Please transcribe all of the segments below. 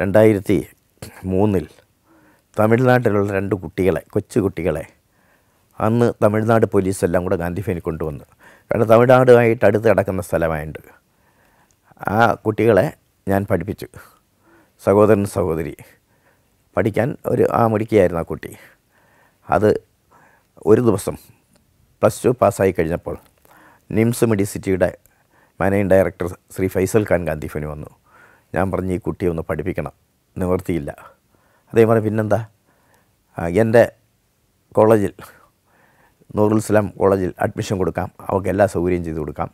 രണ്ടായിരത്തി മൂന്നിൽ തമിഴ്നാട്ടിലുള്ള രണ്ട് കുട്ടികളെ കൊച്ചു കുട്ടികളെ അന്ന് തമിഴ്നാട് പോലീസ് എല്ലാം കൂടെ ഗാന്ധിഫേനിൽ കൊണ്ടുവന്നു കാരണം തമിഴ്നാടുമായിട്ട് അടുത്ത് കിടക്കുന്ന സ്ഥലമായിട്ട് ആ കുട്ടികളെ ഞാൻ പഠിപ്പിച്ചു സഹോദരൻ സഹോദരി പഠിക്കാൻ ഒരു ആ മുടിക്കുകയായിരുന്നു ആ കുട്ടി അത് ഒരു ദിവസം പ്ലസ് ടു പാസ്സായി കഴിഞ്ഞപ്പോൾ നിംസ് മെഡിസിറ്റിയുടെ മാനേജിങ് ഡയറക്ടർ ശ്രീ ഫൈസൽ ഖാൻ ഗാന്ധിഫിന് വന്നു ഞാൻ പറഞ്ഞു ഈ കുട്ടിയെ ഒന്ന് പഠിപ്പിക്കണം നിവർത്തിയില്ല അതേപോലെ പിന്നെന്താ എൻ്റെ കോളേജിൽ നൂറുൽ ഇസ്ലാം കോളേജിൽ അഡ്മിഷൻ കൊടുക്കാം അവൾക്ക് എല്ലാ സൗകര്യം ചെയ്തു കൊടുക്കാം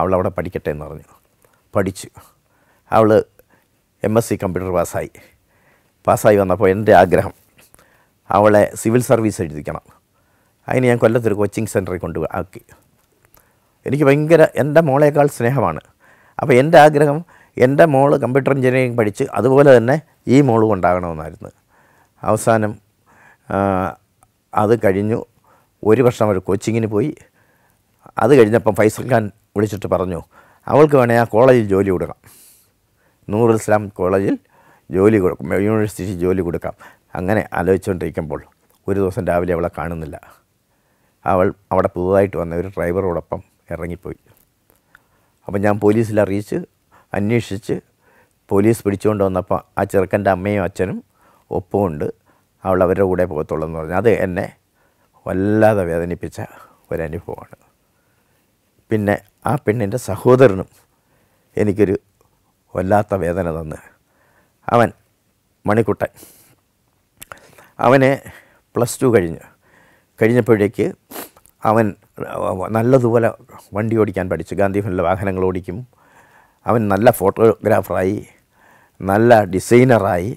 അവളവിടെ അവിടെ പഠിക്കട്ടെ എന്ന് പറഞ്ഞു പഠിച്ചു അവൾ എം എസ് സി കമ്പ്യൂട്ടർ പാസ്സായി പാസ്സായി വന്നപ്പോൾ എൻ്റെ ആഗ്രഹം അവളെ സിവിൽ സർവീസ് എഴുതിക്കണം അതിന് ഞാൻ കൊല്ലത്തൊരു കോച്ചിങ് സെൻറ്ററിൽ കൊണ്ട് ആക്കി എനിക്ക് ഭയങ്കര എൻ്റെ മോളേക്കാൾ സ്നേഹമാണ് അപ്പോൾ എൻ്റെ ആഗ്രഹം എൻ്റെ മോൾ കമ്പ്യൂട്ടർ എഞ്ചിനീയറിംഗ് പഠിച്ച് അതുപോലെ തന്നെ ഈ മോളും ഉണ്ടാകണമെന്നായിരുന്നു അവസാനം അത് കഴിഞ്ഞു ഒരു വർഷം അവർ കോച്ചിങ്ങിന് പോയി അത് കഴിഞ്ഞപ്പം ഫൈസൽ ഖാൻ വിളിച്ചിട്ട് പറഞ്ഞു അവൾക്ക് വേണേൽ ആ കോളേജിൽ ജോലി കൊടുക്കാം നൂറുൽ ഇസ്ലാം കോളേജിൽ ജോലി കൊടുക്കും യൂണിവേഴ്സിറ്റി ജോലി കൊടുക്കാം അങ്ങനെ ആലോചിച്ചുകൊണ്ടിരിക്കുമ്പോൾ ഒരു ദിവസം രാവിലെ അവളെ കാണുന്നില്ല അവൾ അവിടെ പുതുതായിട്ട് വന്ന ഒരു ഡ്രൈവറോടൊപ്പം ഇറങ്ങിപ്പോയി അപ്പം ഞാൻ പോലീസിൽ അറിയിച്ച് അന്വേഷിച്ച് പോലീസ് പിടിച്ചുകൊണ്ട് വന്നപ്പോൾ ആ ചെറുക്കൻ്റെ അമ്മയും അച്ഛനും ഒപ്പമുണ്ട് അവൾ അവരുടെ കൂടെ പോകത്തുള്ളൂ എന്ന് പറഞ്ഞു അത് എന്നെ വല്ലാതെ വേദനിപ്പിച്ച ഒരനുഭവമാണ് പിന്നെ ആ പെണ്ണിൻ്റെ സഹോദരനും എനിക്കൊരു വല്ലാത്ത വേദന തന്ന് അവൻ മണിക്കുട്ടൻ അവനെ പ്ലസ് ടു കഴിഞ്ഞ് കഴിഞ്ഞപ്പോഴേക്ക് അവൻ നല്ലതുപോലെ വണ്ടി ഓടിക്കാൻ പഠിച്ചു ഗാന്ധി വാഹനങ്ങൾ ഓടിക്കും അവൻ നല്ല ഫോട്ടോഗ്രാഫറായി നല്ല ഡിസൈനറായി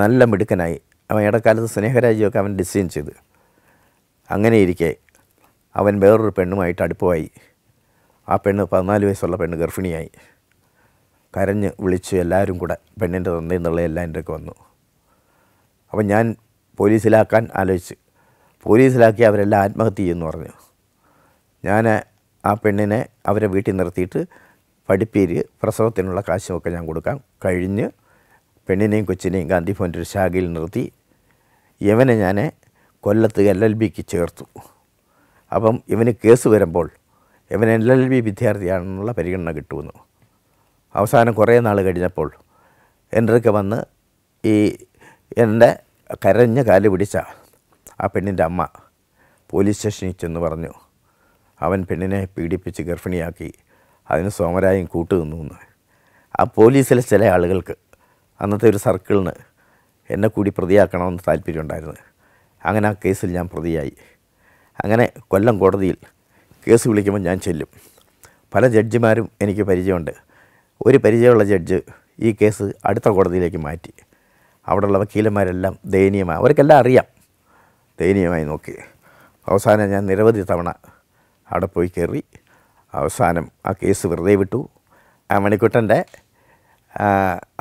നല്ല മിടുക്കനായി അവൻ ഇടക്കാലത്ത് സ്നേഹരാജ്യമൊക്കെ അവൻ ഡിസൈൻ ചെയ്ത് അങ്ങനെ ഇരിക്കെ അവൻ വേറൊരു പെണ്ണുമായിട്ട് അടുപ്പമായി ആ പെണ്ണ് പതിനാല് വയസ്സുള്ള പെണ്ണ് ഗർഭിണിയായി കരഞ്ഞ് വിളിച്ച് എല്ലാവരും കൂടെ പെണ്ണിൻ്റെ തന്തയിൽ എല്ലാം എൻ്റെയൊക്കെ വന്നു അപ്പം ഞാൻ പോലീസിലാക്കാൻ ആലോചിച്ച് പോലീസിലാക്കി അവരെല്ലാം ആത്മഹത്യ ചെയ്യുമെന്ന് പറഞ്ഞു ഞാൻ ആ പെണ്ണിനെ അവരെ വീട്ടിൽ നിർത്തിയിട്ട് പഠിപ്പീര് പ്രസവത്തിനുള്ള കാശുമൊക്കെ ഞാൻ കൊടുക്കാം കഴിഞ്ഞ് പെണ്ണിനെയും കൊച്ചിനെയും ഗാന്ധി ഭവൻ്റെ ഒരു ശാഖയിൽ നിർത്തി ഇവനെ ഞാൻ കൊല്ലത്ത് എൽ എൽ ബിക്ക് ചേർത്തു അപ്പം ഇവന് കേസ് വരുമ്പോൾ ഇവൻ എൽ എൽ ബി വിദ്യാർത്ഥിയാണെന്നുള്ള പരിഗണന കിട്ടുമെന്ന് അവസാനം കുറേ നാൾ കഴിഞ്ഞപ്പോൾ എൻ്റെ അടുക്ക വന്ന് ഈ എൻ്റെ കരഞ്ഞ കാല് പിടിച്ച ആ പെണ്ണിൻ്റെ അമ്മ പോലീസ് സ്റ്റേഷനിൽ ചെന്ന് പറഞ്ഞു അവൻ പെണ്ണിനെ പീഡിപ്പിച്ച് ഗർഭിണിയാക്കി അതിന് സോമരായും കൂട്ടു നിന്നു എന്ന് ആ പോലീസിലെ ചില ആളുകൾക്ക് അന്നത്തെ ഒരു സർക്കിളിന് എന്നെ കൂടി പ്രതിയാക്കണമെന്ന് താല്പര്യമുണ്ടായിരുന്നു അങ്ങനെ ആ കേസിൽ ഞാൻ പ്രതിയായി അങ്ങനെ കൊല്ലം കോടതിയിൽ കേസ് വിളിക്കുമ്പോൾ ഞാൻ ചെല്ലും പല ജഡ്ജിമാരും എനിക്ക് പരിചയമുണ്ട് ഒരു പരിചയമുള്ള ജഡ്ജ് ഈ കേസ് അടുത്ത കോടതിയിലേക്ക് മാറ്റി അവിടെയുള്ള വക്കീലന്മാരെല്ലാം ദയനീയമായി അവർക്കെല്ലാം അറിയാം ദയനീയമായി നോക്കി അവസാനം ഞാൻ നിരവധി തവണ അവിടെ പോയി കയറി അവസാനം ആ കേസ് വെറുതെ വിട്ടു ആ മണിക്കുട്ടൻ്റെ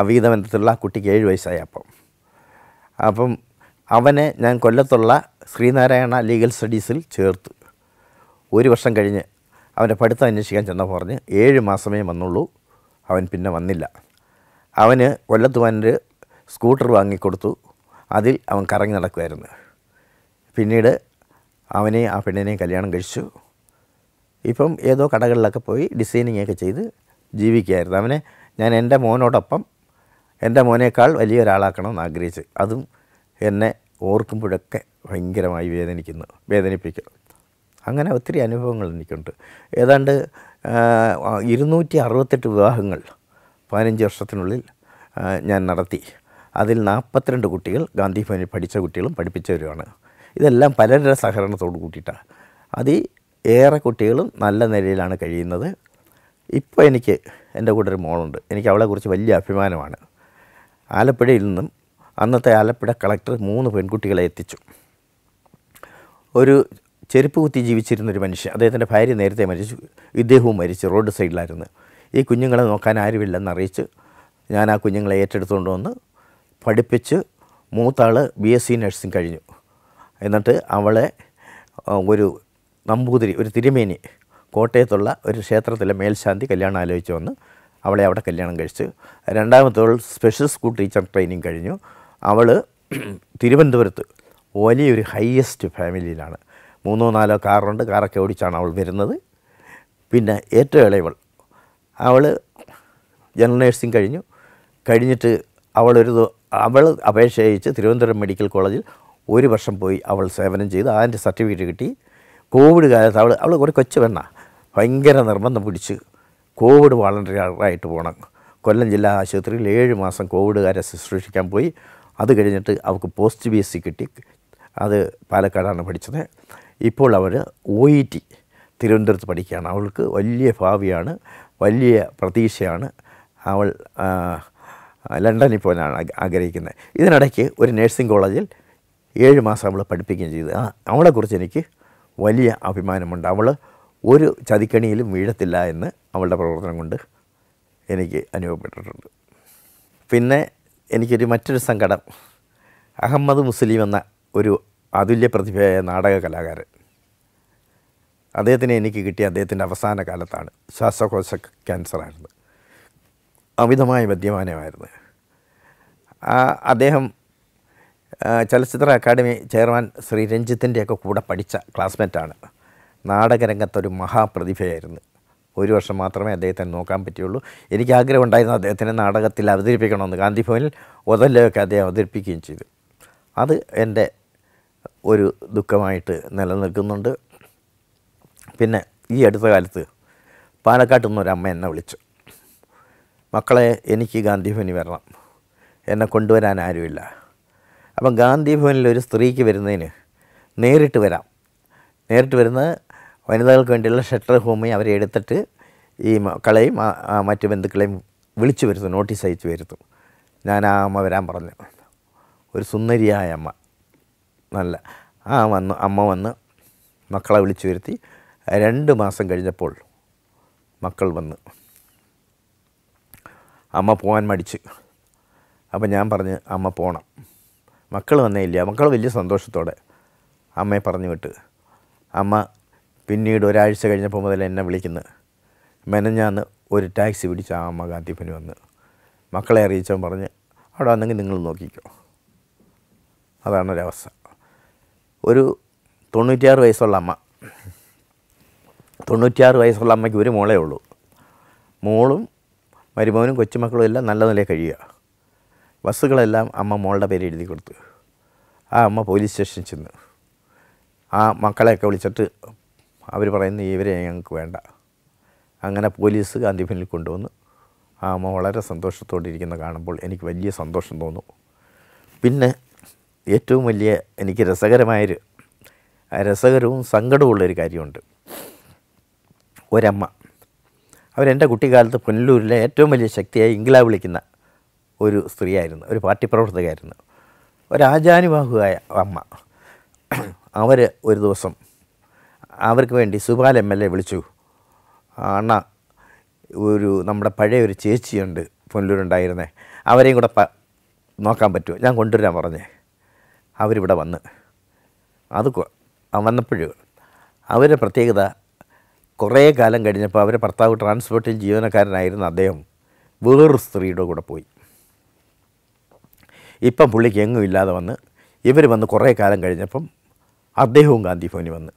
അവീതബന്ധത്തിലുള്ള ആ കുട്ടിക്ക് ഏഴ് വയസ്സായി അപ്പം അപ്പം അവനെ ഞാൻ കൊല്ലത്തുള്ള ശ്രീനാരായണ ലീഗൽ സ്റ്റഡീസിൽ ചേർത്തു ഒരു വർഷം കഴിഞ്ഞ് അവൻ്റെ പഠിത്തം അന്വേഷിക്കാൻ ചെന്ന പറഞ്ഞ് ഏഴ് മാസമേ വന്നുള്ളൂ അവൻ പിന്നെ വന്നില്ല അവന് കൊല്ലത്ത് വന്നൊരു സ്കൂട്ടർ വാങ്ങിക്കൊടുത്തു അതിൽ അവൻ കറങ്ങി നടക്കുമായിരുന്നു പിന്നീട് അവനെ ആ പെണ്ണിനെയും കല്യാണം കഴിച്ചു ഇപ്പം ഏതോ കടകളിലൊക്കെ പോയി ഡിസൈനിങ് ഒക്കെ ചെയ്ത് ജീവിക്കുകയായിരുന്നു അവനെ ഞാൻ എൻ്റെ മോനോടൊപ്പം എൻ്റെ മോനേക്കാൾ വലിയ എന്ന് ആഗ്രഹിച്ച് അതും എന്നെ ഓർക്കുമ്പോഴൊക്കെ ഭയങ്കരമായി വേദനിക്കുന്നു വേദനിപ്പിക്കുന്നു അങ്ങനെ ഒത്തിരി അനുഭവങ്ങൾ എനിക്കുണ്ട് ഏതാണ്ട് ഇരുന്നൂറ്റി അറുപത്തെട്ട് വിവാഹങ്ങൾ പതിനഞ്ച് വർഷത്തിനുള്ളിൽ ഞാൻ നടത്തി അതിൽ നാൽപ്പത്തിരണ്ട് കുട്ടികൾ ഗാന്ധി ഭവനിൽ പഠിച്ച കുട്ടികളും പഠിപ്പിച്ചവരുമാണ് ഇതെല്ലാം പലരുടെ സഹകരണത്തോട് കൂട്ടിയിട്ടാണ് അത് ഏറെ കുട്ടികളും നല്ല നിലയിലാണ് കഴിയുന്നത് ഇപ്പോൾ എനിക്ക് എൻ്റെ കൂടെ ഒരു മോളുണ്ട് എനിക്ക് അവളെക്കുറിച്ച് വലിയ അഭിമാനമാണ് ആലപ്പുഴയിൽ നിന്നും അന്നത്തെ ആലപ്പുഴ കളക്ടർ മൂന്ന് പെൺകുട്ടികളെ എത്തിച്ചു ഒരു ചെരുപ്പ് കുത്തി ജീവിച്ചിരുന്നൊരു മനുഷ്യൻ അദ്ദേഹത്തിൻ്റെ ഭാര്യ നേരത്തെ മരിച്ചു ഇദ്ദേഹവും മരിച്ചു റോഡ് സൈഡിലായിരുന്നു ഈ കുഞ്ഞുങ്ങളെ നോക്കാൻ ആരുമില്ലെന്ന് അറിയിച്ച് ഞാൻ ആ കുഞ്ഞുങ്ങളെ ഏറ്റെടുത്തുകൊണ്ട് വന്ന് പഠിപ്പിച്ച് മൂത്താൾ ബി എസ് സി നഴ്സിംഗ് കഴിഞ്ഞു എന്നിട്ട് അവളെ ഒരു നമ്പൂതിരി ഒരു തിരുമേനി കോട്ടയത്തുള്ള ഒരു ക്ഷേത്രത്തിലെ മേൽശാന്തി കല്യാണം ആലോചിച്ച് വന്ന് അവളെ അവിടെ കല്യാണം കഴിച്ചു രണ്ടാമത്തവൾ സ്പെഷ്യൽ സ്കൂൾ ടീച്ചർ ട്രെയിനിങ് കഴിഞ്ഞു അവൾ തിരുവനന്തപുരത്ത് വലിയൊരു ഹയസ്റ്റ് ഫാമിലിയിലാണ് മൂന്നോ നാലോ കാറുണ്ട് കാറൊക്കെ ഓടിച്ചാണ് അവൾ വരുന്നത് പിന്നെ ഏറ്റവും ഇളയവൾ അവൾ ജനറൽ നേഴ്സിംഗ് കഴിഞ്ഞു കഴിഞ്ഞിട്ട് അവളൊരു അവൾ അപേക്ഷ അയച്ച് തിരുവനന്തപുരം മെഡിക്കൽ കോളേജിൽ ഒരു വർഷം പോയി അവൾ സേവനം ചെയ്തു അതിൻ്റെ സർട്ടിഫിക്കറ്റ് കിട്ടി കോവിഡ് കാലത്ത് അവൾ അവൾ ഒരു കൊച്ചു പെണ്ണ ഭയങ്കര നിർബന്ധം പിടിച്ച് കോവിഡ് വളണ്ടറായിട്ട് പോകണം കൊല്ലം ജില്ലാ ആശുപത്രിയിൽ ഏഴ് മാസം കോവിഡുകാരെ ശുശ്രൂഷിക്കാൻ പോയി അത് കഴിഞ്ഞിട്ട് അവൾക്ക് പോസ്റ്റ് ബി എസ് സി കിട്ടി അത് പാലക്കാടാണ് പഠിച്ചത് ഇപ്പോൾ അവർ ഒ ഇ ടി തിരുവനന്തപുരത്ത് പഠിക്കുകയാണ് അവൾക്ക് വലിയ ഭാവിയാണ് വലിയ പ്രതീക്ഷയാണ് അവൾ ലണ്ടനിൽ പോകാനാണ് ആഗ്രഹിക്കുന്നത് ഇതിനിടയ്ക്ക് ഒരു നേഴ്സിംഗ് കോളേജിൽ ഏഴ് മാസം അവളെ പഠിപ്പിക്കുകയും ചെയ്തു അവളെക്കുറിച്ച് എനിക്ക് വലിയ അഭിമാനമുണ്ട് അവൾ ഒരു ചതിക്കണിയിലും വീഴത്തില്ല എന്ന് അവളുടെ പ്രവർത്തനം കൊണ്ട് എനിക്ക് അനുഭവപ്പെട്ടിട്ടുണ്ട് പിന്നെ എനിക്കൊരു മറ്റൊരു സങ്കടം അഹമ്മദ് മുസ്ലിം എന്ന ഒരു അതുല്യ പ്രതിഭയായ നാടക കലാകാരൻ അദ്ദേഹത്തിന് എനിക്ക് കിട്ടിയ അദ്ദേഹത്തിൻ്റെ അവസാന കാലത്താണ് ശ്വാസകോശ ക്യാൻസറായിരുന്നു അമിതമായ മദ്യപാനമായിരുന്നു അദ്ദേഹം ചലച്ചിത്ര അക്കാദമി ചെയർമാൻ ശ്രീ രഞ്ജിത്തിൻ്റെയൊക്കെ കൂടെ പഠിച്ച ക്ലാസ്മേറ്റാണ് നാടകരംഗത്തൊരു മഹാപ്രതിഭയായിരുന്നു ഒരു വർഷം മാത്രമേ അദ്ദേഹത്തിന് നോക്കാൻ പറ്റിയുള്ളൂ എനിക്ക് ആഗ്രഹം ഉണ്ടായിരുന്നു അദ്ദേഹത്തിനെ നാടകത്തിൽ അവതരിപ്പിക്കണമെന്ന് ഗാന്ധിഭവനിൽ ഒതല്ലയൊക്കെ അദ്ദേഹം അവതരിപ്പിക്കുകയും ചെയ്തു അത് എൻ്റെ ഒരു ദുഃഖമായിട്ട് നിലനിൽക്കുന്നുണ്ട് പിന്നെ ഈ അടുത്ത കാലത്ത് പാലക്കാട്ടിൽ നിന്നൊരു അമ്മ എന്നെ വിളിച്ചു മക്കളെ എനിക്ക് ഭവനി വരണം എന്നെ കൊണ്ടുവരാൻ ആരുമില്ല അപ്പം ഗാന്ധി ഭവനിൽ ഒരു സ്ത്രീക്ക് വരുന്നതിന് നേരിട്ട് വരാം നേരിട്ട് വരുന്ന വനിതകൾക്ക് വേണ്ടിയുള്ള ഷട്ടർ ഹോമി അവരെ എടുത്തിട്ട് ഈ മക്കളെയും മറ്റു ബന്ധുക്കളെയും വിളിച്ചു വരുത്തും നോട്ടീസ് അയച്ചു വരുത്തും ഞാൻ ആ അമ്മ വരാൻ പറഞ്ഞു ഒരു സുന്ദരിയായ അമ്മ നല്ല ആ വന്ന് അമ്മ വന്ന് മക്കളെ വിളിച്ചു വരുത്തി രണ്ട് മാസം കഴിഞ്ഞപ്പോൾ മക്കൾ വന്ന് അമ്മ പോകാൻ മടിച്ച് അപ്പം ഞാൻ പറഞ്ഞ് അമ്മ പോകണം മക്കൾ വന്നേ ഇല്ല മക്കൾ വലിയ സന്തോഷത്തോടെ അമ്മയെ പറഞ്ഞു വിട്ട് അമ്മ പിന്നീട് ഒരാഴ്ച കഴിഞ്ഞപ്പോൾ മുതൽ എന്നെ വിളിക്കുന്നു മെനഞ്ഞാന്ന് ഒരു ടാക്സി പിടിച്ച ആ അമ്മ ഗാന്ധിപ്പനി വന്ന് മക്കളെ അറിയിച്ചവൻ പറഞ്ഞ് അവിടെ വന്നെങ്കിൽ നിങ്ങൾ നോക്കിക്കോ അതാണ് ഒരവസ്ഥ ഒരു തൊണ്ണൂറ്റിയാറ് വയസ്സുള്ള അമ്മ തൊണ്ണൂറ്റിയാറ് വയസ്സുള്ള അമ്മയ്ക്ക് ഒരു മോളേ ഉള്ളൂ മോളും മരുമോനും കൊച്ചുമക്കളും എല്ലാം നല്ല നിലയിൽ കഴിയുക വസ്തുക്കളെല്ലാം അമ്മ മോളുടെ പേര് എഴുതി കൊടുത്തു ആ അമ്മ പോലീസ് സ്റ്റേഷനിൽ ചെന്ന് ആ മക്കളെയൊക്കെ വിളിച്ചിട്ട് അവർ പറയുന്നു ഇവരെ ഞങ്ങൾക്ക് വേണ്ട അങ്ങനെ പോലീസ് ഗാന്ധിഭനിൽ കൊണ്ടുവന്ന് ആ അമ്മ വളരെ സന്തോഷത്തോടെ ഇരിക്കുന്ന കാണുമ്പോൾ എനിക്ക് വലിയ സന്തോഷം തോന്നും പിന്നെ ഏറ്റവും വലിയ എനിക്ക് രസകരമായൊരു രസകരവും സങ്കടവുമുള്ളൊരു കാര്യമുണ്ട് ഒരമ്മ അവരെൻ്റെ കുട്ടിക്കാലത്ത് പുനലൂരിലെ ഏറ്റവും വലിയ ശക്തിയായി ഇംഗ്ലാ വിളിക്കുന്ന ഒരു സ്ത്രീയായിരുന്നു ഒരു പാർട്ടി പ്രവർത്തകയായിരുന്നു ഒരാചാനുബാഹുവായ അമ്മ അവർ ഒരു ദിവസം അവർക്ക് വേണ്ടി സുബാൽ എം എൽ എ വിളിച്ചു അണ്ണ ഒരു നമ്മുടെ പഴയ ഒരു ചേച്ചിയുണ്ട് പൊന്നലൂരുണ്ടായിരുന്നേ അവരെയും കൂടെ പ നോക്കാൻ പറ്റുമോ ഞാൻ കൊണ്ടുവരാൻ പറഞ്ഞേ അവരിവിടെ വന്ന് അത് വന്നപ്പോഴും അവരുടെ പ്രത്യേകത കുറേ കാലം കഴിഞ്ഞപ്പോൾ അവരെ ഭർത്താവ് ട്രാൻസ്പോർട്ടിൽ ജീവനക്കാരനായിരുന്ന അദ്ദേഹം വേറൊരു സ്ത്രീയുടെ കൂടെ പോയി ഇപ്പം പുള്ളിക്ക് എങ്ങും ഇല്ലാതെ വന്ന് ഇവർ വന്ന് കുറേ കാലം കഴിഞ്ഞപ്പം അദ്ദേഹവും ഗാന്ധി ഭവനിൽ വന്ന്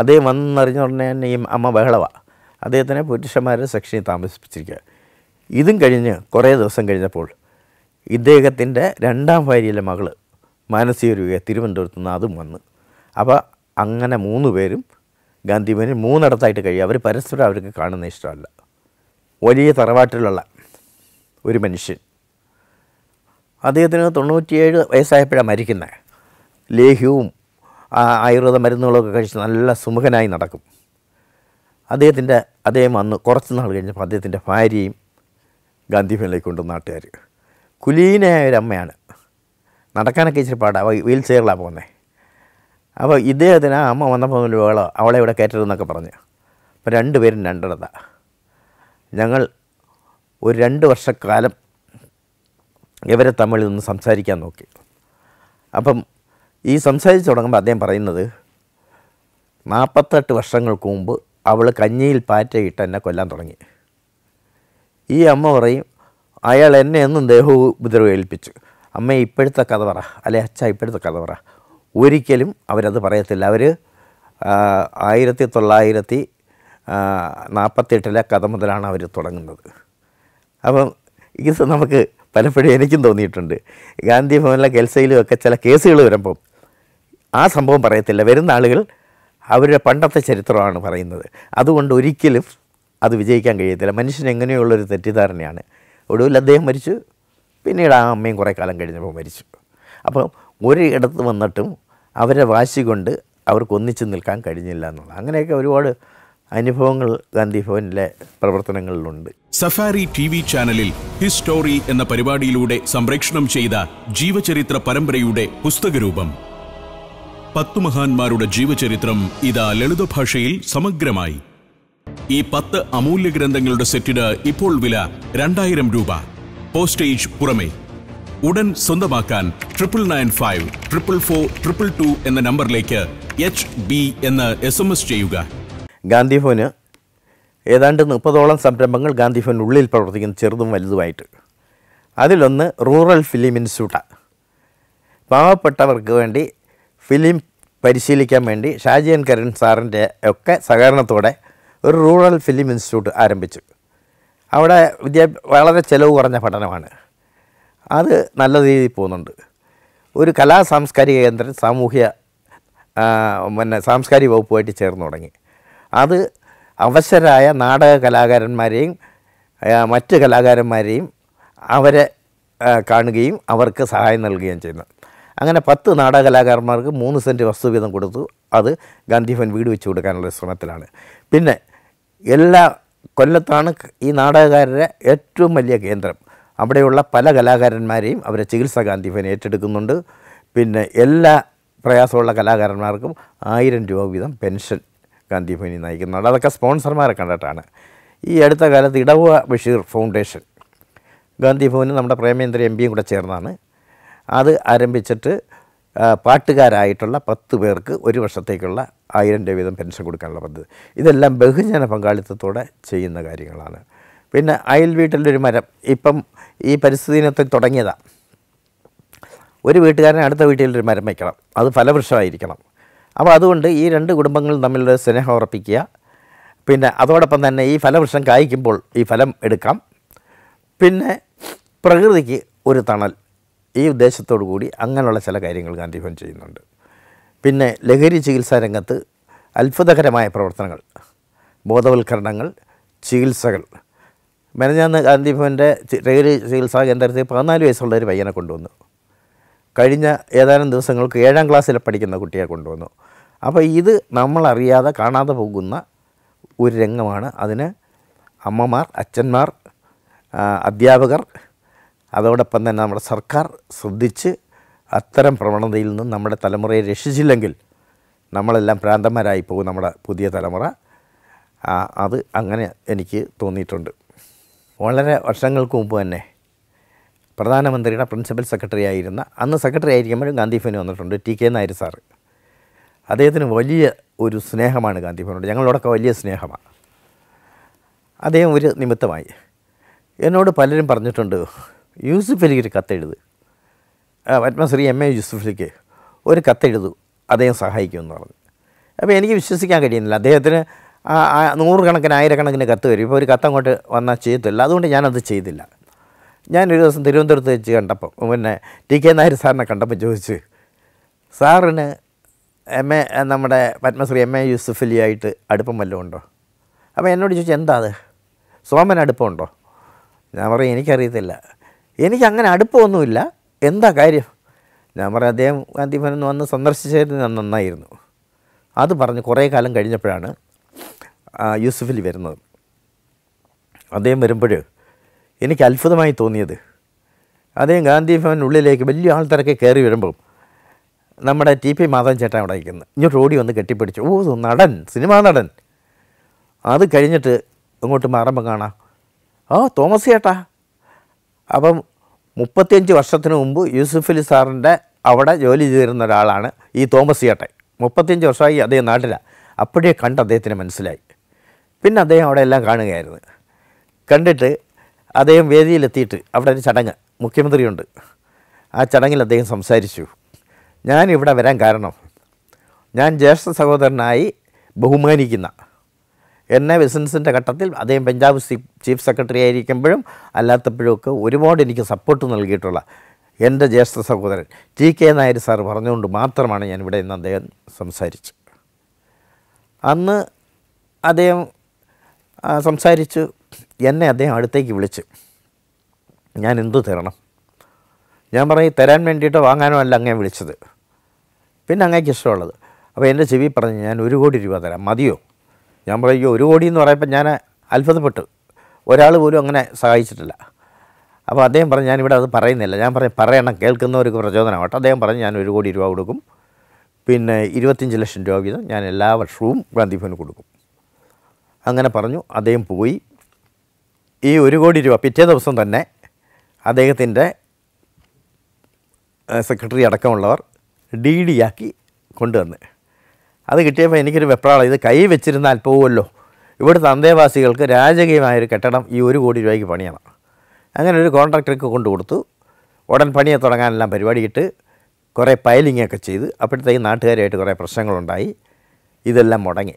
അദ്ദേഹം വന്നറിഞ്ഞ ഉടനെ തന്നെ ഈ അമ്മ ബഹളവ അദ്ദേഹത്തിനെ പുരുഷന്മാരുടെ സെക്ഷനിൽ താമസിപ്പിച്ചിരിക്കുക ഇതും കഴിഞ്ഞ് കുറേ ദിവസം കഴിഞ്ഞപ്പോൾ ഇദ്ദേഹത്തിൻ്റെ രണ്ടാം ഭാര്യയിലെ മകള് മാനസിക രൂപയെ തിരുവനന്തപുരത്ത് നിന്ന് അതും വന്ന് അപ്പോൾ അങ്ങനെ മൂന്ന് പേരും ഗാന്ധി ഭവനിൽ മൂന്നിടത്തായിട്ട് കഴിയും അവർ പരസ്പരം അവർക്ക് കാണുന്ന ഇഷ്ടമല്ല വലിയ തറവാട്ടിലുള്ള ഒരു മനുഷ്യൻ അദ്ദേഹത്തിന് തൊണ്ണൂറ്റിയേഴ് വയസ്സായപ്പോഴാണ് മരിക്കുന്നത് ലേഹ്യവും ആയുർവേദ മരുന്നുകളൊക്കെ കഴിച്ച് നല്ല സുമുഖനായി നടക്കും അദ്ദേഹത്തിൻ്റെ അദ്ദേഹം അന്ന് കുറച്ച് നാൾ കഴിഞ്ഞപ്പോൾ അദ്ദേഹത്തിൻ്റെ ഭാര്യയും ഗാന്ധിഭവനിലേക്ക് കൊണ്ട് നാട്ടുകാർ കുലീനയായ ഒരു അമ്മയാണ് നടക്കാനൊക്കെ ഇച്ചിരി പാടാണ് വീൽ ചെയറിലാണ് പോകുന്നത് അപ്പോൾ ഇദ്ദേഹത്തിന് ആ അമ്മ വന്നപ്പോൾ ഒരു വേള അവളെ ഇവിടെ കയറ്റരുതെന്നൊക്കെ പറഞ്ഞു അപ്പോൾ രണ്ടുപേരും രണ്ടിടത്താണ് ഞങ്ങൾ ഒരു രണ്ട് വർഷക്കാലം ഇവരെ തമ്മിൽ നിന്ന് സംസാരിക്കാൻ നോക്കി അപ്പം ഈ സംസാരിച്ച് തുടങ്ങുമ്പോൾ അദ്ദേഹം പറയുന്നത് നാൽപ്പത്തെട്ട് വർഷങ്ങൾക്ക് മുമ്പ് അവൾ കഞ്ഞിയിൽ പാറ്റയിട്ട് എന്നെ കൊല്ലാൻ തുടങ്ങി ഈ അമ്മ പറയും അയാൾ എന്നെ എന്നും ദേഹവും ഉപദ്രവം ഏൽപ്പിച്ചു അമ്മ ഇപ്പോഴത്തെ കഥ പറ അല്ലെ അച്ഛ ഇപ്പോഴത്തെ കഥ പറ ഒരിക്കലും അവരത് പറയത്തില്ല അവർ ആയിരത്തി തൊള്ളായിരത്തി നാൽപ്പത്തെട്ടിലെ കഥ മുതലാണ് അവർ തുടങ്ങുന്നത് അപ്പം ഇത് നമുക്ക് പലപ്പോഴും എനിക്കും തോന്നിയിട്ടുണ്ട് ഗാന്ധി ഭവനിലെ കെൽസയിലും ഒക്കെ ചില കേസുകൾ വരുമ്പം ആ സംഭവം പറയത്തില്ല വരുന്ന ആളുകൾ അവരുടെ പണ്ടത്തെ ചരിത്രമാണ് പറയുന്നത് അതുകൊണ്ട് ഒരിക്കലും അത് വിജയിക്കാൻ കഴിയത്തില്ല മനുഷ്യൻ എങ്ങനെയുള്ളൊരു തെറ്റിദ്ധാരണയാണ് ഒടുവിൽ അദ്ദേഹം മരിച്ചു പിന്നീട് ആ അമ്മയും കുറേ കാലം കഴിഞ്ഞപ്പോൾ മരിച്ചു അപ്പം ഒരു ഇടത്ത് വന്നിട്ടും അവരെ വാശി കൊണ്ട് അവർക്ക് ഒന്നിച്ചു നിൽക്കാൻ കഴിഞ്ഞില്ല എന്നുള്ളത് അങ്ങനെയൊക്കെ ഒരുപാട് അനുഭവങ്ങൾ ഗാന്ധി ഭവനിലെ പ്രവർത്തനങ്ങളിലുണ്ട് സഫാരി ടി വി ചാനലിൽ ഹിസ്റ്റോറി എന്ന പരിപാടിയിലൂടെ സംപ്രേക്ഷണം ചെയ്ത ജീവചരിത്ര പരമ്പരയുടെ പുസ്തകരൂപം പത്തു മഹാന്മാരുടെ ജീവചരിത്രം ഇതാ ലളിത ഭാഷയിൽ സമഗ്രമായി ഈ പത്ത് അമൂല്യ ഗ്രന്ഥങ്ങളുടെ സെറ്റിന് ഇപ്പോൾ വില രണ്ടായിരം രൂപ പോസ്റ്റേജ് പുറമേ ഉടൻ സ്വന്തമാക്കാൻ triple nine five triple four triple two എന്ന നമ്പറിലേക്ക് എച്ച് ബി എന്ന് എസ് എം എസ് ചെയ്യുക ഗാന്ധി ഭവന് ഏതാണ്ട് മുപ്പതോളം സംരംഭങ്ങൾ ഗാന്ധി ഉള്ളിൽ പ്രവർത്തിക്കുന്നു ചെറുതും വലുതുമായിട്ട് അതിലൊന്ന് റൂറൽ ഫിലിം ഇൻസ്റ്റിറ്റ്യൂട്ടാണ് പാവപ്പെട്ടവർക്ക് വേണ്ടി ഫിലിം പരിശീലിക്കാൻ വേണ്ടി ഷാജിയൻ കരൺ സാറിൻ്റെ ഒക്കെ സഹകരണത്തോടെ ഒരു റൂറൽ ഫിലിം ഇൻസ്റ്റിറ്റ്യൂട്ട് ആരംഭിച്ചു അവിടെ വിദ്യ വളരെ ചിലവ് കുറഞ്ഞ പഠനമാണ് അത് നല്ല രീതിയിൽ പോകുന്നുണ്ട് ഒരു കലാ സാംസ്കാരിക കേന്ദ്രം സാമൂഹ്യ പിന്നെ സാംസ്കാരിക വകുപ്പുമായിട്ട് ചേർന്ന് തുടങ്ങി അത് അവശരായ നാടക കലാകാരന്മാരെയും മറ്റ് കലാകാരന്മാരെയും അവരെ കാണുകയും അവർക്ക് സഹായം നൽകുകയും ചെയ്യുന്നു അങ്ങനെ പത്ത് നാടക കലാകാരന്മാർക്ക് മൂന്ന് സെൻറ്റ് വസ്തു വീതം കൊടുത്തു അത് ഗാന്ധിഭവൻ വീട് വെച്ച് കൊടുക്കാനുള്ള ശ്രമത്തിലാണ് പിന്നെ എല്ലാ കൊല്ലത്താണ് ഈ നാടകക്കാരുടെ ഏറ്റവും വലിയ കേന്ദ്രം അവിടെയുള്ള പല കലാകാരന്മാരെയും അവരെ ചികിത്സ ഗാന്ധിഭവൻ ഏറ്റെടുക്കുന്നുണ്ട് പിന്നെ എല്ലാ പ്രയാസമുള്ള കലാകാരന്മാർക്കും ആയിരം രൂപ വീതം പെൻഷൻ ഗാന്ധിഭവനി നയിക്കുന്നുണ്ട് അതൊക്കെ സ്പോൺസർമാരെ കണ്ടിട്ടാണ് ഈ അടുത്ത കാലത്ത് ഇടവ ബഷീർ ഫൗണ്ടേഷൻ ഗാന്ധിഭവനും നമ്മുടെ പ്രേമേന്ദ്ര എം പിയും കൂടെ ചേർന്നാണ് അത് ആരംഭിച്ചിട്ട് പാട്ടുകാരായിട്ടുള്ള പത്ത് പേർക്ക് ഒരു വർഷത്തേക്കുള്ള ആയിരം രൂപ വീതം പെൻഷൻ കൊടുക്കാനുള്ള പദ്ധതി ഇതെല്ലാം ബഹുജന പങ്കാളിത്തത്തോടെ ചെയ്യുന്ന കാര്യങ്ങളാണ് പിന്നെ അയൽ വീട്ടിലൊരു മരം ഇപ്പം ഈ പരിസ്ഥിതി ദിനത്തിൽ തുടങ്ങിയതാണ് ഒരു വീട്ടുകാരൻ അടുത്ത വീട്ടിലൊരു മരം വയ്ക്കണം അത് ഫലവൃക്ഷമായിരിക്കണം അപ്പോൾ അതുകൊണ്ട് ഈ രണ്ട് കുടുംബങ്ങളും തമ്മിലുള്ള സ്നേഹം ഉറപ്പിക്കുക പിന്നെ അതോടൊപ്പം തന്നെ ഈ ഫലവൃക്ഷം കായ്ക്കുമ്പോൾ ഈ ഫലം എടുക്കാം പിന്നെ പ്രകൃതിക്ക് ഒരു തണൽ ഈ ഉദ്ദേശത്തോടു കൂടി അങ്ങനെയുള്ള ചില കാര്യങ്ങൾ ഗാന്ധി ഭവൻ ചെയ്യുന്നുണ്ട് പിന്നെ ലഹരി ചികിത്സാ രംഗത്ത് അത്ഭുതകരമായ പ്രവർത്തനങ്ങൾ ബോധവൽക്കരണങ്ങൾ ചികിത്സകൾ മെനഞ്ഞാന്ന് ഗാന്ധി ഭവൻ്റെ ലഹരി ചികിത്സാ കേന്ദ്രത്തിൽ പതിനാല് വയസ്സുള്ള ഒരു പയ്യനെ കൊണ്ടുവന്നു കഴിഞ്ഞ ഏതാനും ദിവസങ്ങൾക്ക് ഏഴാം ക്ലാസ്സിൽ പഠിക്കുന്ന കുട്ടിയെ കൊണ്ടുവന്നു അപ്പോൾ ഇത് നമ്മളറിയാതെ കാണാതെ പോകുന്ന ഒരു രംഗമാണ് അതിന് അമ്മമാർ അച്ഛന്മാർ അധ്യാപകർ അതോടൊപ്പം തന്നെ നമ്മുടെ സർക്കാർ ശ്രദ്ധിച്ച് അത്തരം പ്രവണതയിൽ നിന്നും നമ്മുടെ തലമുറയെ രക്ഷിച്ചില്ലെങ്കിൽ നമ്മളെല്ലാം പ്രാന്തന്മാരായി പോകും നമ്മുടെ പുതിയ തലമുറ അത് അങ്ങനെ എനിക്ക് തോന്നിയിട്ടുണ്ട് വളരെ വർഷങ്ങൾക്ക് മുമ്പ് തന്നെ പ്രധാനമന്ത്രിയുടെ പ്രിൻസിപ്പൽ സെക്രട്ടറി ആയിരുന്ന അന്ന് സെക്രട്ടറി ആയിരിക്കുമ്പോഴും ഗാന്ധിഫിന് വന്നിട്ടുണ്ട് ടി കെ നായർ സാറ് അദ്ദേഹത്തിന് വലിയ ഒരു സ്നേഹമാണ് ഗാന്ധിഫിനോട് ഞങ്ങളോടൊക്കെ വലിയ സ്നേഹമാണ് അദ്ദേഹം ഒരു നിമിത്തമായി എന്നോട് പലരും പറഞ്ഞിട്ടുണ്ട് യൂസുഫലിക്ക് ഒരു കത്തെഴുത് പത്മശ്രീ എം എ യൂസുഫലിക്ക് ഒരു കത്തെഴുതു അദ്ദേഹം സഹായിക്കുമെന്ന് പറഞ്ഞു അപ്പോൾ എനിക്ക് വിശ്വസിക്കാൻ കഴിയുന്നില്ല അദ്ദേഹത്തിന് നൂറുകണക്കിന് ആയിരക്കണക്കിന് കത്ത് വരും ഇപ്പോൾ ഒരു കത്ത് അങ്ങോട്ട് വന്നാൽ ചെയ്തില്ല അതുകൊണ്ട് ഞാനത് ചെയ്തില്ല ഞാനൊരു ദിവസം തിരുവനന്തപുരത്ത് വെച്ച് കണ്ടപ്പോൾ പിന്നെ ടി കെ നായർ സാറിനെ കണ്ടപ്പോൾ ചോദിച്ചു സാറിന് എം എ നമ്മുടെ പത്മശ്രീ എം എ യൂസുഫലിയായിട്ട് അടുപ്പം വല്ലതും ഉണ്ടോ അപ്പോൾ എന്നോട് ചോദിച്ചു എന്താ അത് സോമൻ അടുപ്പമുണ്ടോ ഞാൻ പറയും എനിക്കറിയത്തില്ല എനിക്ക് അങ്ങനെ അടുപ്പമൊന്നുമില്ല എന്താ കാര്യം ഞാൻ പറയും അദ്ദേഹം ഗാന്ധിഭവനിൽ വന്ന് സന്ദർശിച്ചത് നന്നായിരുന്നു അത് പറഞ്ഞ് കുറേ കാലം കഴിഞ്ഞപ്പോഴാണ് യൂസുഫലി വരുന്നത് അദ്ദേഹം വരുമ്പോഴേ എനിക്ക് അത്ഭുതമായി തോന്നിയത് അദ്ദേഹം ഗാന്ധി ഉള്ളിലേക്ക് വലിയ ആൾത്തിരക്ക് കയറി വരുമ്പം നമ്മുടെ ടി പി മാധവൻ ചേട്ടൻ അവിടെ നിൽക്കുന്നത് ഇങ്ങോട്ട് ഓടി വന്ന് കെട്ടിപ്പിടിച്ചു ഓ നടൻ സിനിമാ നടൻ അത് കഴിഞ്ഞിട്ട് ഇങ്ങോട്ട് മാറുമ്പോൾ കാണാം ആ തോമസ് ചേട്ടാ അപ്പം മുപ്പത്തിയഞ്ച് വർഷത്തിന് മുമ്പ് യൂസുഫ് അലി സാറിൻ്റെ അവിടെ ജോലി ചെയ്തിരുന്ന ഒരാളാണ് ഈ തോമസ് ചേട്ടൻ മുപ്പത്തിയഞ്ച് വർഷമായി അദ്ദേഹം നാട്ടിലാണ് അപ്പോഴേ കണ്ട് അദ്ദേഹത്തിന് മനസ്സിലായി പിന്നെ അദ്ദേഹം അവിടെ എല്ലാം കാണുകയായിരുന്നു കണ്ടിട്ട് അദ്ദേഹം വേദിയിലെത്തിയിട്ട് അവിടെ ഒരു ചടങ്ങ് മുഖ്യമന്ത്രിയുണ്ട് ആ ചടങ്ങിൽ അദ്ദേഹം സംസാരിച്ചു ഞാൻ ഇവിടെ വരാൻ കാരണം ഞാൻ ജ്യേഷ്ഠ സഹോദരനായി ബഹുമാനിക്കുന്ന എന്നെ ബിസിനസ്സിൻ്റെ ഘട്ടത്തിൽ അദ്ദേഹം പഞ്ചാബ് ചീഫ് സെക്രട്ടറി ആയിരിക്കുമ്പോഴും അല്ലാത്തപ്പോഴുമൊക്കെ ഒരുപാട് എനിക്ക് സപ്പോർട്ട് നൽകിയിട്ടുള്ള എൻ്റെ ജ്യേഷ്ഠ സഹോദരൻ ടി കെ നായർ സാർ പറഞ്ഞുകൊണ്ട് മാത്രമാണ് ഞാൻ ഇവിടെ നിന്ന് അദ്ദേഹം സംസാരിച്ചത് അന്ന് അദ്ദേഹം സംസാരിച്ചു എന്നെ അദ്ദേഹം അടുത്തേക്ക് വിളിച്ചു ഞാൻ എന്തു തരണം ഞാൻ പറഞ്ഞു തരാൻ വേണ്ടിയിട്ട് വാങ്ങാനോ അല്ല അങ്ങേ വിളിച്ചത് പിന്നെ അങ്ങേക്ക് ഇഷ്ടമുള്ളത് അപ്പോൾ എൻ്റെ ചെവി പറഞ്ഞു ഞാൻ ഒരു കോടി രൂപ തരാം മതിയോ ഞാൻ പറയും ഒരു കോടി എന്ന് പറയുമ്പോൾ ഞാൻ അത്ഭുതപ്പെട്ടു ഒരാൾ പോലും അങ്ങനെ സഹായിച്ചിട്ടില്ല അപ്പോൾ അദ്ദേഹം പറഞ്ഞു ഞാനിവിടെ അത് പറയുന്നില്ല ഞാൻ പറഞ്ഞു പറയണം കേൾക്കുന്നവർക്ക് പ്രചോദനമാകട്ടെ അദ്ദേഹം പറഞ്ഞു ഞാൻ ഒരു കോടി രൂപ കൊടുക്കും പിന്നെ ഇരുപത്തിയഞ്ച് ലക്ഷം രൂപ വീതം ഞാൻ എല്ലാ വർഷവും ഗാന്ധിഭവന് കൊടുക്കും അങ്ങനെ പറഞ്ഞു അദ്ദേഹം പോയി ഈ ഒരു കോടി രൂപ പിറ്റേ ദിവസം തന്നെ അദ്ദേഹത്തിൻ്റെ സെക്രട്ടറി അടക്കമുള്ളവർ ഡി ഡി ആക്കി കൊണ്ടുവന്ന് അത് കിട്ടിയപ്പോൾ എനിക്കൊരു വെപ്രാളം ഇത് കൈ വെച്ചിരുന്നാൽ പോകുമല്ലോ ഇവിടുത്തെ അന്തേവാസികൾക്ക് രാജകീയമായൊരു കെട്ടിടം ഈ ഒരു കോടി രൂപയ്ക്ക് പണിയണം അങ്ങനെ ഒരു കോൺട്രാക്ടർക്ക് കൊണ്ടു കൊടുത്തു ഉടൻ പണിയെ തുടങ്ങാനെല്ലാം പരിപാടിയിട്ട് കുറേ പൈലിങ്ങൊക്കെ ചെയ്ത് അപ്പോഴത്തേക്ക് നാട്ടുകാരായിട്ട് കുറേ പ്രശ്നങ്ങളുണ്ടായി ഇതെല്ലാം മുടങ്ങി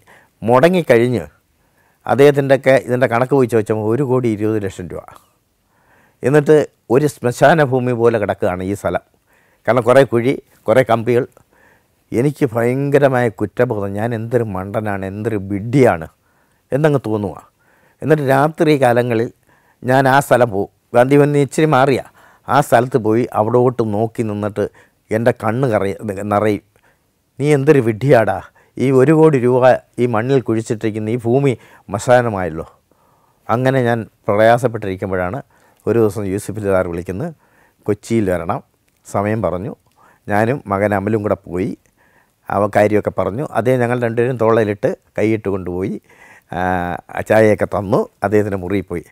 മുടങ്ങിക്കഴിഞ്ഞ് അദ്ദേഹത്തിൻ്റെയൊക്കെ ഇതിൻ്റെ കണക്ക് പോയി ചോദിച്ചപ്പോൾ ഒരു കോടി ഇരുപത് ലക്ഷം രൂപ എന്നിട്ട് ഒരു ശ്മശാന ഭൂമി പോലെ കിടക്കുകയാണ് ഈ സ്ഥലം കാരണം കുറേ കുഴി കുറേ കമ്പികൾ എനിക്ക് ഭയങ്കരമായ കുറ്റബോധം ഞാൻ എന്തൊരു മണ്ടനാണ് എന്തൊരു ബിഡിയാണ് എന്നങ്ങ് തോന്നുക എന്നിട്ട് രാത്രി കാലങ്ങളിൽ ഞാൻ ആ സ്ഥലം പോകും ഗാന്ധിവന്നി ഇച്ചിരി മാറിയ ആ സ്ഥലത്ത് പോയി അവിടോട്ട് നോക്കി നിന്നിട്ട് എൻ്റെ കണ്ണ് കറ നിറയും നീ എന്തൊരു വിഡ്ഢിയാടാ ഈ ഒരു കോടി രൂപ ഈ മണ്ണിൽ കുഴിച്ചിട്ടിരിക്കുന്ന ഈ ഭൂമി മശാനമായല്ലോ അങ്ങനെ ഞാൻ പ്രയാസപ്പെട്ടിരിക്കുമ്പോഴാണ് ഒരു ദിവസം യൂസുഫ് സാർ വിളിക്കുന്നത് കൊച്ചിയിൽ വരണം സമയം പറഞ്ഞു ഞാനും മകൻ അമലും കൂടെ പോയി അവ കാര്യമൊക്കെ പറഞ്ഞു അദ്ദേഹം ഞങ്ങൾ രണ്ടുപേരും തോളയിലിട്ട് കൈയിട്ട് കൊണ്ടുപോയി ചായയൊക്കെ തന്നു അദ്ദേഹത്തിൻ്റെ മുറിയിൽ പോയി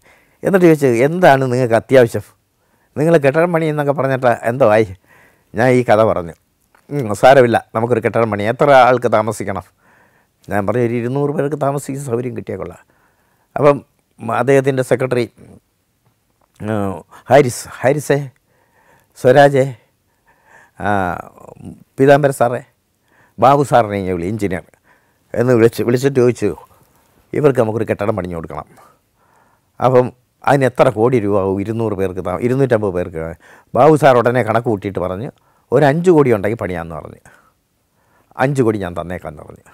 എന്നിട്ട് ചോദിച്ചു എന്താണ് നിങ്ങൾക്ക് അത്യാവശ്യം നിങ്ങൾ കെട്ടിടം പണി എന്നൊക്കെ പറഞ്ഞിട്ട് എന്തോ ആയി ഞാൻ ഈ കഥ പറഞ്ഞു സാരമില്ല നമുക്കൊരു കെട്ടിടം പണി എത്ര ആൾക്ക് താമസിക്കണം ഞാൻ പറഞ്ഞു ഒരു ഇരുന്നൂറ് പേർക്ക് താമസിക്കുന്ന സൗകര്യം കിട്ടിയേക്കുള്ള അപ്പം അദ്ദേഹത്തിൻ്റെ സെക്രട്ടറി ഹാരിസ് ഹാരിസേ സ്വരാജേ പീതാംബര സാറേ ബാബു സാറിനെ ഞാൻ വിളി എഞ്ചിനീയർ എന്ന് വിളിച്ച് വിളിച്ചിട്ട് ചോദിച്ചു ഇവർക്ക് നമുക്കൊരു കെട്ടിടം പണിഞ്ഞു കൊടുക്കണം അപ്പം അതിന് എത്ര കോടി രൂപ ആവും ഇരുന്നൂറ് പേർക്ക് താ ഇരുന്നൂറ്റമ്പത് പേർക്ക് ബാബു സാർ ഉടനെ കണക്ക് കൂട്ടിയിട്ട് പറഞ്ഞു ഒരു അഞ്ച് കോടി ഉണ്ടെങ്കിൽ പണിയാമെന്ന് പറഞ്ഞു അഞ്ച് കോടി ഞാൻ തന്നേക്കാന്ന് പറഞ്ഞു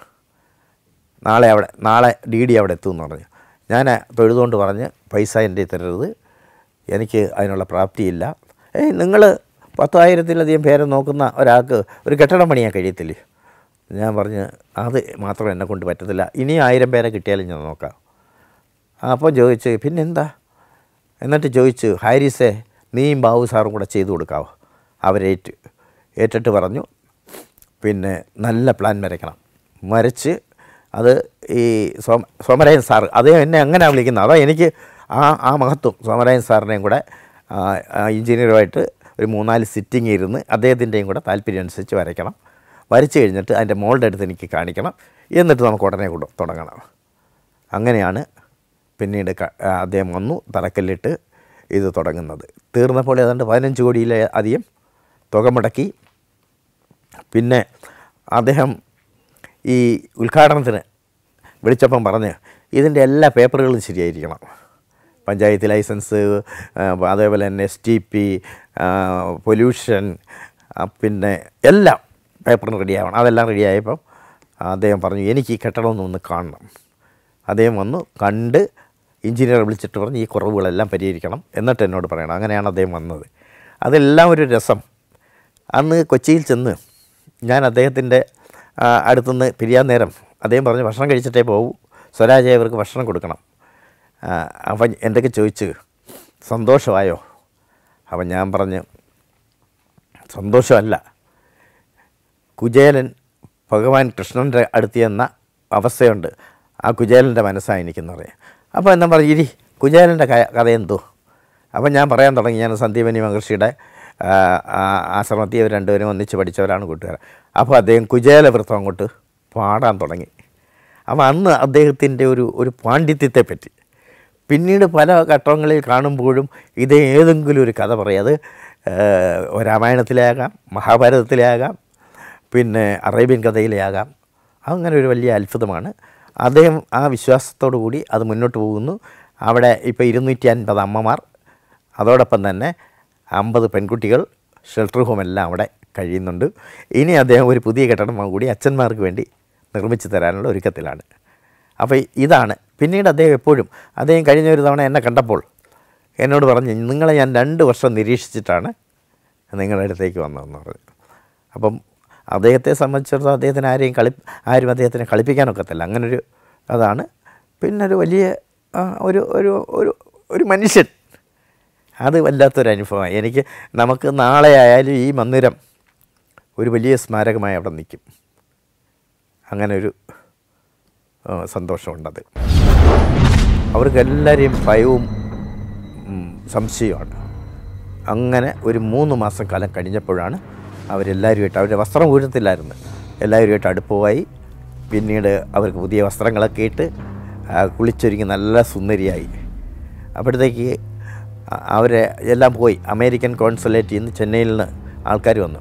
നാളെ അവിടെ നാളെ ഡി ഡി അവിടെ എത്തുമെന്ന് പറഞ്ഞു ഞാൻ തൊഴുതുകൊണ്ട് പറഞ്ഞ് പൈസ എൻ്റെ തരരുത് എനിക്ക് അതിനുള്ള പ്രാപ്തിയില്ല ഏയ് നിങ്ങൾ പത്തായിരത്തിലധികം പേരെ നോക്കുന്ന ഒരാൾക്ക് ഒരു കെട്ടിടം പണിയാൻ കഴിയത്തില്ലേ ഞാൻ പറഞ്ഞ് അത് മാത്രം എന്നെ കൊണ്ട് പറ്റത്തില്ല ഇനി ആയിരം പേരെ കിട്ടിയാലും ഞാൻ നോക്കാം അപ്പോൾ ചോദിച്ച് പിന്നെന്താ എന്നിട്ട് ചോദിച്ചു ഹാരിസേ നീയും ബാബു സാറും കൂടെ ചെയ്തു കൊടുക്കാവോ അവരേറ്റ് ഏറ്റിട്ട് പറഞ്ഞു പിന്നെ നല്ല പ്ലാൻ വരയ്ക്കണം വരച്ച് അത് ഈ സോമ സോമരായൻ സാർ അത് എന്നെ അങ്ങനെയാണ് വിളിക്കുന്നത് അതാ എനിക്ക് ആ ആ മഹത്വം സോമരായൻ സാറിനെയും കൂടെ എഞ്ചിനീയറുമായിട്ട് ഒരു മൂന്നാല് സിറ്റിംഗ് ഇരുന്ന് അദ്ദേഹത്തിൻ്റെയും കൂടെ താല്പര്യം അനുസരിച്ച് വരയ്ക്കണം വരച്ചു കഴിഞ്ഞിട്ട് അതിൻ്റെ മോളുടെ അടുത്ത് എനിക്ക് കാണിക്കണം എന്നിട്ട് നമുക്ക് ഉടനെ കൂടെ തുടങ്ങണം അങ്ങനെയാണ് പിന്നീട് അദ്ദേഹം വന്നു തറക്കല്ലിട്ട് ഇത് തുടങ്ങുന്നത് തീർന്നപ്പോൾ ഏതാണ്ട് പതിനഞ്ച് കോടിയിലെ അധികം തുക മുടക്കി പിന്നെ അദ്ദേഹം ഈ ഉദ്ഘാടനത്തിന് വിളിച്ചപ്പം പറഞ്ഞ് ഇതിൻ്റെ എല്ലാ പേപ്പറുകളും ശരിയായിരിക്കണം പഞ്ചായത്ത് ലൈസൻസ് അതേപോലെ തന്നെ എസ് ടി പി പൊല്യൂഷൻ പിന്നെ എല്ലാം പേപ്പറിന് ആവണം അതെല്ലാം ആയപ്പം അദ്ദേഹം പറഞ്ഞു എനിക്ക് ഈ കെട്ടിടമൊന്നും ഒന്ന് കാണണം അദ്ദേഹം വന്നു കണ്ട് എഞ്ചിനീയർ വിളിച്ചിട്ട് പറഞ്ഞ് ഈ കുറവുകളെല്ലാം പരിഹരിക്കണം എന്നിട്ട് എന്നോട് പറയണം അങ്ങനെയാണ് അദ്ദേഹം വന്നത് അതെല്ലാം ഒരു രസം അന്ന് കൊച്ചിയിൽ ചെന്ന് ഞാൻ അദ്ദേഹത്തിൻ്റെ അടുത്തുനിന്ന് പിരിയാൻ നേരം അദ്ദേഹം പറഞ്ഞു ഭക്ഷണം കഴിച്ചിട്ടേ പോകൂ സ്വരാജയെ അവർക്ക് ഭക്ഷണം കൊടുക്കണം അവൻ എന്തൊക്കെ ചോദിച്ചു സന്തോഷമായോ അവൻ ഞാൻ പറഞ്ഞു സന്തോഷമല്ല കുചേലൻ ഭഗവാൻ കൃഷ്ണൻ്റെ അടുത്ത് എന്ന അവസ്ഥയുണ്ട് ആ കുചേലൻ്റെ മനസ്സാണ് എനിക്കെന്ന് പറയാം അപ്പോൾ എന്നാ പറഞ്ഞു ഇരി കുചേലൻ്റെ കഥ എന്തോ അപ്പം ഞാൻ പറയാൻ തുടങ്ങി ഞാൻ സന്ദീപനി മഹർഷിയുടെ ആശ്രമത്തിൽ ഇവർ രണ്ടുപേരും ഒന്നിച്ച് പഠിച്ചവരാണ് കൂട്ടുകാർ അപ്പോൾ അദ്ദേഹം കുചേലവൃത്തം അങ്ങോട്ട് പാടാൻ തുടങ്ങി അപ്പോൾ അന്ന് അദ്ദേഹത്തിൻ്റെ ഒരു ഒരു പാണ്ഡിത്യത്തെ പറ്റി പിന്നീട് പല ഘട്ടങ്ങളിൽ കാണുമ്പോഴും ഇത് ഏതെങ്കിലും ഒരു കഥ പറയും അത് രാമായണത്തിലാകാം മഹാഭാരതത്തിലാകാം പിന്നെ അറേബ്യൻ കഥയിലാകാം അങ്ങനെ ഒരു വലിയ അത്ഭുതമാണ് അദ്ദേഹം ആ വിശ്വാസത്തോടു കൂടി അത് മുന്നോട്ട് പോകുന്നു അവിടെ ഇപ്പോൾ ഇരുന്നൂറ്റി അൻപത് അമ്മമാർ അതോടൊപ്പം തന്നെ അമ്പത് പെൺകുട്ടികൾ ഷെൽട്ടർ ഹോമെല്ലാം അവിടെ കഴിയുന്നുണ്ട് ഇനി അദ്ദേഹം ഒരു പുതിയ കെട്ടിടം കൂടി അച്ഛന്മാർക്ക് വേണ്ടി നിർമ്മിച്ചു തരാനുള്ള ഒരുക്കത്തിലാണ് അപ്പോൾ ഇതാണ് പിന്നീട് അദ്ദേഹം എപ്പോഴും അദ്ദേഹം കഴിഞ്ഞ ഒരു തവണ എന്നെ കണ്ടപ്പോൾ എന്നോട് പറഞ്ഞു നിങ്ങളെ ഞാൻ രണ്ട് വർഷം നിരീക്ഷിച്ചിട്ടാണ് നിങ്ങളുടെ അടുത്തേക്ക് വന്നതെന്ന് പറഞ്ഞു അപ്പം അദ്ദേഹത്തെ സംബന്ധിച്ചിടത്തോളം അദ്ദേഹത്തിന് ആരെയും കളി ആരും അദ്ദേഹത്തിന് കളിപ്പിക്കാനൊക്കത്തില്ല അങ്ങനൊരു അതാണ് പിന്നെ ഒരു വലിയ ഒരു ഒരു ഒരു മനുഷ്യൻ അത് വല്ലാത്തൊരു എനിക്ക് നമുക്ക് നാളെ ആയാലും ഈ മന്ദിരം ഒരു വലിയ സ്മാരകമായി അവിടെ നിൽക്കും അങ്ങനൊരു സന്തോഷമുണ്ടത് അവർക്കെല്ലാവരെയും ഭയവും സംശയമാണ് അങ്ങനെ ഒരു മൂന്ന് മാസം കാലം കഴിഞ്ഞപ്പോഴാണ് അവരെല്ലാവരുമായിട്ട് അവരുടെ വസ്ത്രം ഊഴത്തില്ലായിരുന്നു എല്ലാവരുമായിട്ട് അടുപ്പമായി പിന്നീട് അവർക്ക് പുതിയ വസ്ത്രങ്ങളൊക്കെ ഇട്ട് കുളിച്ചൊരുങ്ങി നല്ല സുന്ദരിയായി അപ്പോഴത്തേക്ക് അവരെ എല്ലാം പോയി അമേരിക്കൻ കോൺസുലേറ്റിൽ നിന്ന് ചെന്നൈയിൽ നിന്ന് ആൾക്കാർ വന്നു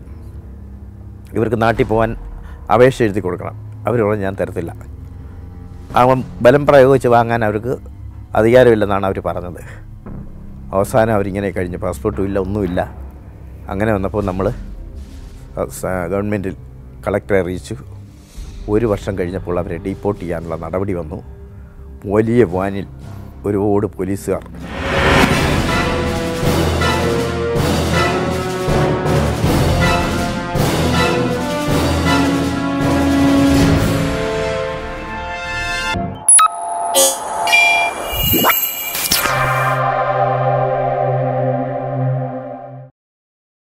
ഇവർക്ക് നാട്ടിൽ പോകാൻ അപേക്ഷ എഴുതി കൊടുക്കണം അവരോട് ഞാൻ തരത്തില്ല അവൻ ബലം പ്രയോഗിച്ച് വാങ്ങാൻ അവർക്ക് അധികാരമില്ലെന്നാണ് അവർ പറഞ്ഞത് അവസാനം അവരിങ്ങനെ കഴിഞ്ഞു പാസ്പോർട്ടും ഇല്ല ഒന്നുമില്ല അങ്ങനെ വന്നപ്പോൾ നമ്മൾ ഗവൺമെൻറ്റിൽ കളക്ടറെ അറിയിച്ചു ഒരു വർഷം കഴിഞ്ഞപ്പോൾ അവരെ ഡീപ്പോർട്ട് ചെയ്യാനുള്ള നടപടി വന്നു വലിയ വാനിൽ ഒരുപാട് പോലീസുകാർ